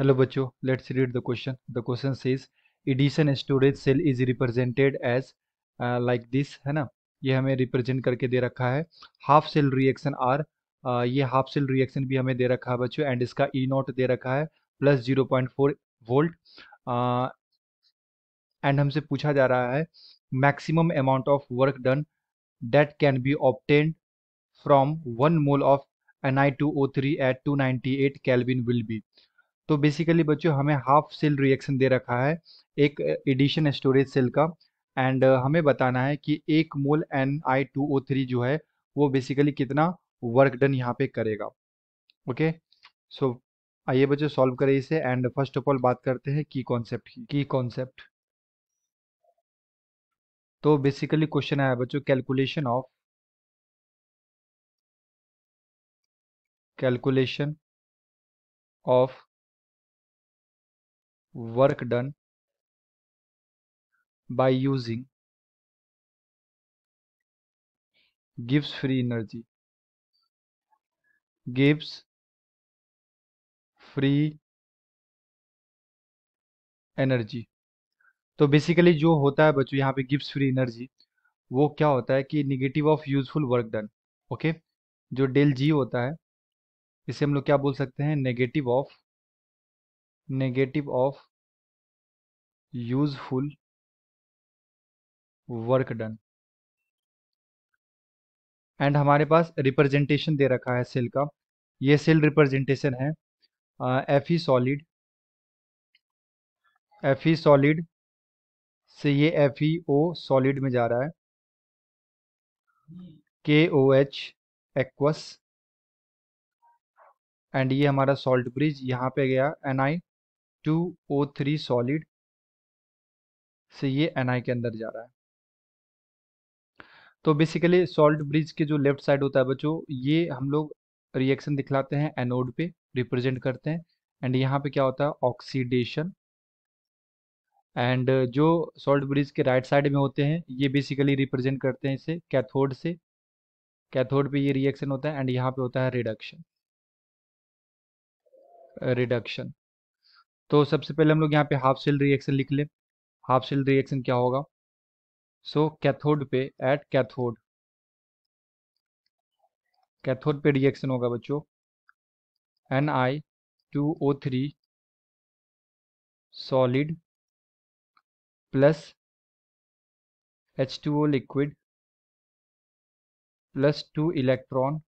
hello बच्चों let's read the question the question says Edison storage cell is represented as like this है ना ये हमें represent करके दे रखा है हाफ सेल रिएक्शन आर ये हाफ सेल रिएक्शन भी हमें दे रखा है बच्चों एंड इसका ई नॉट दे रखा है plus zero point four volt and हमसे पूछा जा रहा है maximum amount of work done that can be obtained from one mole of N I two O three at two ninety eight kelvin will be तो basically बच्चों हमें half cell reaction दे रखा है एक एडिशन स्टोरेज सेल का and हमें बताना है कि एक mole N I two O three जो है वो बेसिकली कितना वर्क डन यहाँ पे करेगा ओके सो आइए बच्चों सॉल्व करें इसे एंड फर्स्ट ऑफ ऑल बात करते हैं की कॉन्सेप्ट की कॉन्सेप्ट तो बेसिकली क्वेश्चन आया बच्चों calculation of calculation of work done by using gives free energy gives free energy तो बेसिकली जो होता है बच्चों यहाँ पे गिब्स फ्री एनर्जी वो क्या होता है कि negative of useful work done okay जो डेल जी होता है इसे हम लोग क्या बोल सकते हैं negative of negative of useful work done and हमारे पास रिप्रेजेंटेशन दे रखा है सेल का ये सेल रिप्रेजेंटेशन है F E solid F E solid से ये एफ ई ओ सॉलिड में जा रहा है के ओ एच एक्वस एंड ये हमारा सॉल्ट ब्रिज यहाँ पे गया N I two O three solid से ये एन आई के अंदर जा रहा है तो बेसिकली सॉल्ट ब्रिज के जो लेफ्ट साइड होता है बच्चों ये हम लोग रिएक्शन दिखलाते हैं एनोड पे रिप्रेजेंट करते हैं एंड यहाँ पे क्या होता है ऑक्सीडेशन एंड जो सॉल्ट ब्रिज के राइट साइड में होते हैं ये बेसिकली रिप्रेजेंट करते हैं इसे कैथोड से कैथोड पे ये रिएक्शन होता है एंड यहाँ पे होता है रिडक्शन रिडक्शन तो सबसे पहले हम लोग यहाँ पे हाफ सेल रिएक्शन लिख लें हाफ सेल रिएक्शन क्या होगा सो so, कैथोड पे एट कैथोड कैथोड पे रिएक्शन होगा बच्चों N I two O three solid plus H two O liquid plus two electron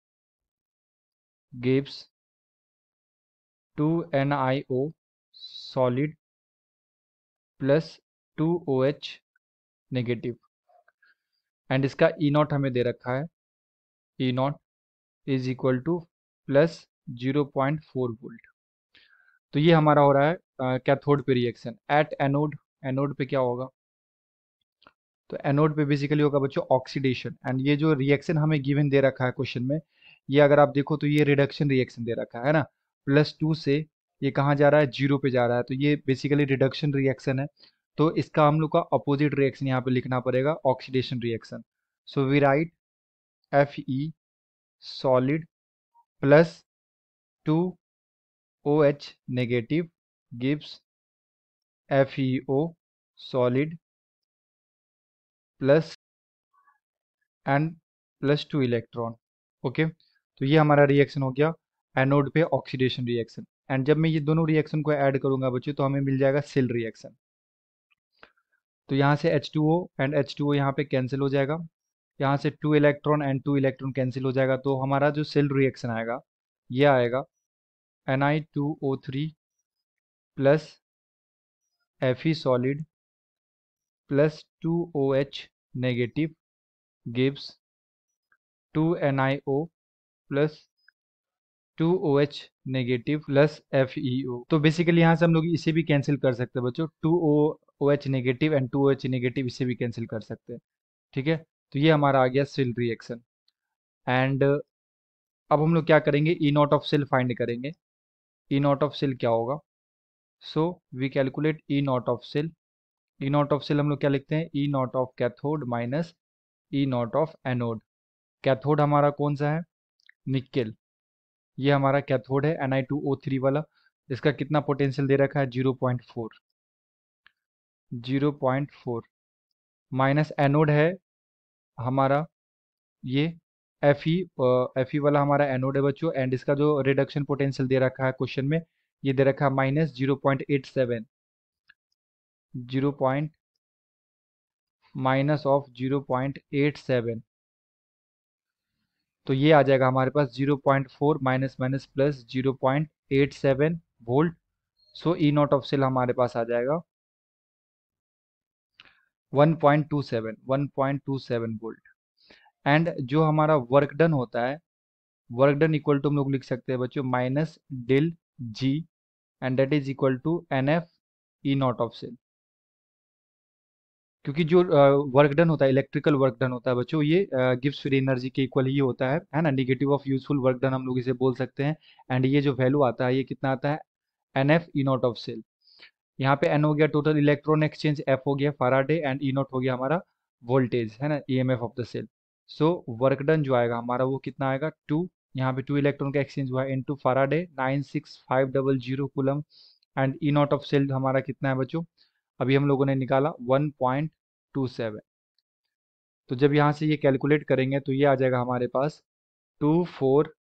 gives two N I O solid plus two O H negative and इसका E e nought हमें दे रखा है E nought is equal to plus zero point four volt तो ये हमारा हो रहा है कैथोड पे रिएक्शन एट एनोड एनोड पे क्या होगा तो एनोड पे बेसिकली होगा बच्चों ऑक्सीडेशन एंड ये जो रिएक्शन हमें गिवन दे रखा है क्वेश्चन में ये अगर आप देखो तो ये रिडक्शन रिएक्शन दे रखा है ना प्लस टू से ये कहाँ जा रहा है जीरो पे जा रहा है तो ये बेसिकली रिडक्शन रिएक्शन है तो इसका हम लोग का अपोजिट रिएक्शन यहाँ पे लिखना पड़ेगा oxidation reaction so we write F E solid plus two O H negative gives F E O solid plus and plus two electron okay तो ये हमारा रिएक्शन हो गया एनोड पे ऑक्सीडेशन रिएक्शन एंड जब मैं ये दोनों रिएक्शन को ऐड करूंगा बच्चों तो हमें मिल जाएगा सिल रिएक्शन तो यहाँ से H two O and H two O यहाँ पे कैंसिल हो जाएगा यहाँ से two electron and two electron cancel हो जाएगा तो हमारा जो सेल रिएक्शन आएगा ये आएगा N I two O three plus F E solid plus two O H negative gives two N I O plus two O H negative plus F E O तो basically यहाँ से हम लोग इसे भी कैंसिल कर सकते हैं बच्चों two O O H negative and two O H negative इसे भी कैंसिल कर सकते हैं ठीक है तो ये हमारा आ गया सेल रिएक्शन एंड अब हम लोग क्या करेंगे E nought of cell find करेंगे ई नॉट ऑफ सेल क्या होगा so we calculate E nought of cell E nought of cell हम लोग क्या लिखते हैं E nought of cathode minus E nought of anode cathode हमारा कौन सा है निक्केल ये हमारा कैथोड है एन वाला इसका कितना पोटेंशियल दे रखा है zero point four zero point four minus anode है हमारा ये एफ ई एफ ई वाला हमारा एनोड है बच्चों एंड इसका जो रिडक्शन पोटेंशियल दे रखा है क्वेश्चन में ये दे रखा है minus zero point eight seven zero point minus of zero point eight seven तो ये आ जाएगा हमारे पास 0.4 minus minus plus 0.87 volt so E nought of cell हमारे पास आ जाएगा 1.27 1.27 वोल्ट एंड जो हमारा वर्क डन होता है वर्क डन इक्वल टू हम लोग लिख सकते हैं बच्चों minus del G and that is equal to N F E nought of cell क्योंकि जो वर्क डन होता है इलेक्ट्रिकल वर्क डन होता है बच्चों ये गिव्स फ्री एनर्जी के इक्वल ही होता है है ना negative of useful work done हम लोग इसे बोल सकते हैं एंड ये जो वैल्यू आता है ये कितना आता है N F E nought of cell यहाँ पे एन हो गया टोटल इलेक्ट्रॉन एक्सचेंज एफ हो गया फराडे एंड ई नॉट हो गया हमारा वोल्टेज है ना E M F of the cell so work done जो आएगा हमारा वो कितना आएगा टू यहाँ पे टू इलेक्ट्रॉन का एक्सचेंज हुआ है in two Faraday nine six five double zero coulomb and E nought of cell हमारा कितना है बच्चों अभी हम लोगों ने निकाला 1.27 तो जब यहाँ से ये कैलकुलेट करेंगे तो ये आ जाएगा हमारे पास two four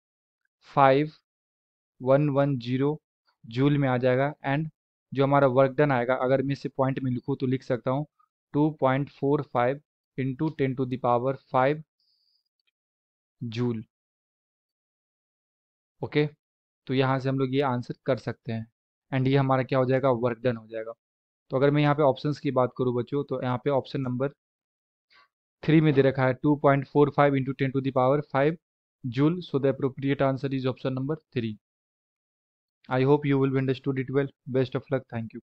five one one zero joule में आ जाएगा एंड जो हमारा वर्क डन आएगा अगर मैं इसे पॉइंट में लिखूँ तो लिख सकता हूँ two point four five into ten to the power five joule okay तो यहाँ से हम लोग ये आंसर कर सकते हैं एंड ये हमारा क्या हो जाएगा वर्क डन हो जाएगा तो अगर मैं यहाँ पे ऑप्शंस की बात करूँ बच्चों तो यहाँ पे ऑप्शन नंबर थ्री में दे रखा है two point four five into ten to the power five joule so the appropriate answer is option number three I hope you will be understood it well best of luck thank you